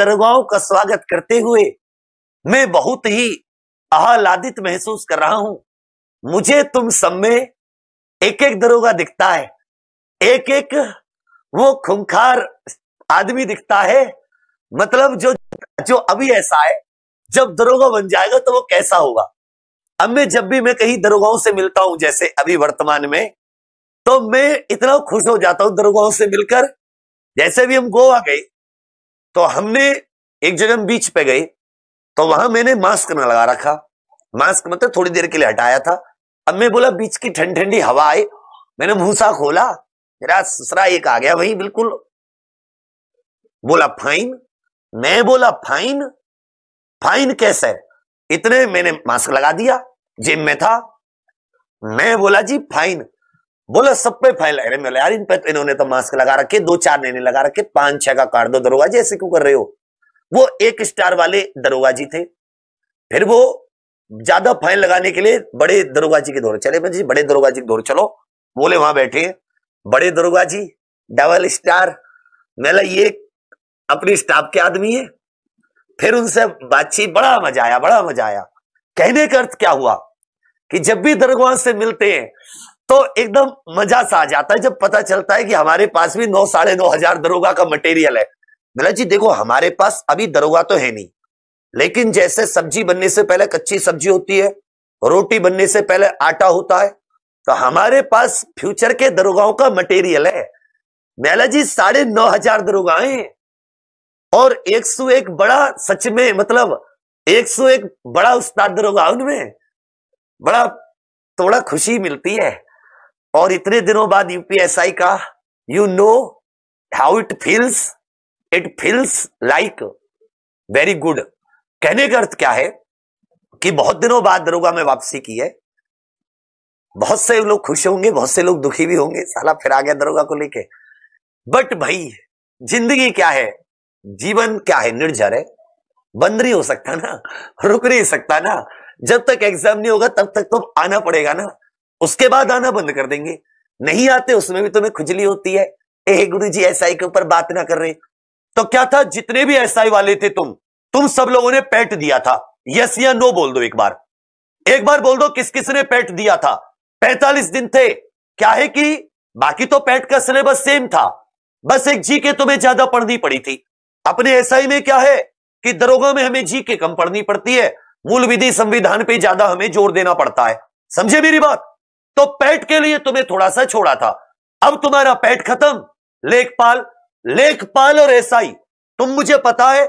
दरगाहों का स्वागत करते हुए मैं बहुत ही आह्लादित महसूस कर रहा हूं मुझे तुम सब में एक एक दरोगा दिखता है एक एक वो खुंखार आदमी दिखता है मतलब जो जो अभी ऐसा है जब दरोगा बन जाएगा तो वो कैसा होगा अब मैं जब भी मैं कहीं दरोगाओं से मिलता हूं जैसे अभी वर्तमान में तो मैं इतना खुश हो जाता हूं दरोगाओं से मिलकर जैसे भी हम गोवा गए तो हमने एक जगह बीच पे गए तो वहां मैंने मास्क ना लगा रखा मास्क मतलब थोड़ी देर के लिए हटाया था अब मैं बोला बीच की ठंडी ठंडी हवा आई मैंने भूसा खोला मेरा ससरा एक आ गया वही बिल्कुल बोला फाइन मैं बोला फाइन फाइन कैसे इतने मैंने मास्क लगा दिया जेब में था मैं बोला जी फाइन बोला सब पे फैल रहे बोले यार इन पे तो इन्होंने तो मास्क लगा रखे दो चार ने लगा रखे पांच छह का कार्ड दो दरोगा जी ऐसे क्यों कर रहे हो वो एक स्टार वाले दरोगा जी थे फिर वो ज्यादा फाइन लगाने के लिए बड़े दरोगा जी के दौर चले जी बड़े दरोगा जी के दौर चलो बोले वहां बैठे बड़े दरोगा जी डबल स्टार मेला ये अपने स्टाफ के आदमी है फिर उनसे बातचीत बड़ा मजा आया बड़ा मजा आया कहने का अर्थ क्या हुआ कि जब भी दरोगा से मिलते हैं तो एकदम मजा सा आ जाता है जब पता चलता है कि हमारे पास भी नौ साढ़े नौ हजार दरोगा का मटेरियल है मिला जी देखो हमारे पास अभी दरोगा तो है नहीं लेकिन जैसे सब्जी बनने से पहले कच्ची सब्जी होती है रोटी बनने से पहले आटा होता है तो हमारे पास फ्यूचर के दरोगाओं का मटेरियल है मैला जी साढ़े नौ हजार दरोगाएं और एक सौ एक बड़ा सच में मतलब एक सौ एक बड़ा उस्ताद दरोगा उनमें बड़ा थोड़ा खुशी मिलती है और इतने दिनों बाद यूपीएसआई का you know how it feels it feels like very good कहने का अर्थ क्या है कि बहुत दिनों बाद दरोगा में वापसी की है बहुत से लोग खुश होंगे बहुत से लोग दुखी भी होंगे साला फिर आ गया दरोगा को लेके बट भाई जिंदगी क्या है जीवन क्या है निर्जर है बंद नहीं हो सकता ना रुक नहीं सकता ना जब तक एग्जाम नहीं होगा तब तक तो आना पड़ेगा ना उसके बाद आना बंद कर देंगे नहीं आते उसमें भी तुम्हें खुजली होती है ए गुरु जी एस के ऊपर बात ना कर रहे तो क्या था जितने भी एस वाले थे तुम तुम सब लोगों ने पैट दिया था यस या नो बोल दो एक बार एक बार बोल दो किस किस ने पैट दिया था पैंतालीस दिन थे क्या है कि बाकी तो पैट का सिलेबस सेम था बस एक जी के तुम्हें ज्यादा पढ़नी पड़ी थी अपने एसआई में क्या है कि दरोगा में हमें जी के कम पढ़नी पड़ती है मूल विधि संविधान पे ज्यादा हमें जोर देना पड़ता है समझे मेरी बात तो पेट के लिए तुम्हें थोड़ा सा छोड़ा था अब तुम्हारा पेट खत्म लेखपाल लेखपाल और एसआई तुम मुझे पता है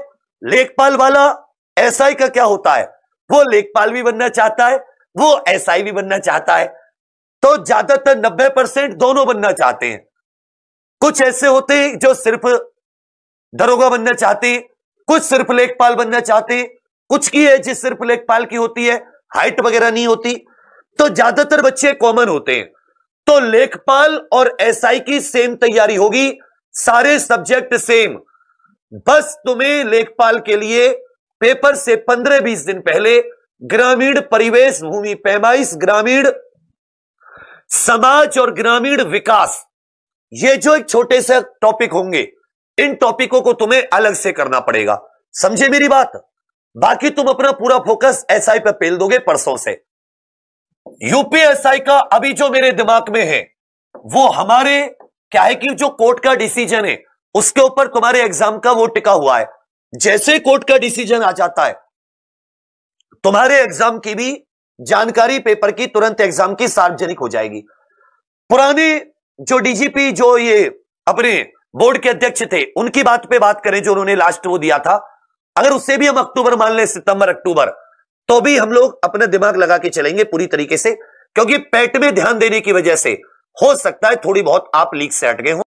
लेखपाल वाला एसआई का क्या होता है वो लेखपाल भी बनना चाहता है वो एसआई भी बनना चाहता है तो ज्यादातर 90 परसेंट दोनों बनना चाहते हैं कुछ ऐसे होते हैं जो सिर्फ दरोगा बनना चाहते हैं कुछ सिर्फ लेखपाल बनना चाहते हैं कुछ की है जिस सिर्फ लेखपाल की होती है हाइट वगैरह नहीं होती तो ज्यादातर बच्चे कॉमन होते हैं तो लेखपाल और एसआई की सेम तैयारी होगी सारे सब्जेक्ट सेम बस तुम्हें लेखपाल के लिए पेपर से पंद्रह बीस दिन पहले ग्रामीण परिवेश भूमि पैमाइश ग्रामीण समाज और ग्रामीण विकास ये जो एक छोटे से टॉपिक होंगे इन टॉपिकों को तुम्हें अलग से करना पड़ेगा समझे मेरी बात बाकी तुम अपना पूरा फोकस एसआई पर पेल दोगे परसों से यूपीएसआई का अभी जो मेरे दिमाग में है वो हमारे क्या है कि जो कोर्ट का डिसीजन है उसके ऊपर तुम्हारे एग्जाम का वो टिका हुआ है जैसे कोर्ट का डिसीजन आ जाता है तुम्हारे एग्जाम की भी जानकारी पेपर की तुरंत एग्जाम की सार्वजनिक हो जाएगी पुराने जो डीजीपी जो ये अपने बोर्ड के अध्यक्ष थे उनकी बात पे बात करें जो उन्होंने लास्ट वो दिया था अगर उससे भी हम अक्टूबर मान लें सितंबर अक्टूबर तो भी हम लोग अपना दिमाग लगा के चलेंगे पूरी तरीके से क्योंकि पेट में ध्यान देने की वजह से हो सकता है थोड़ी बहुत आप लीक से हट गए हो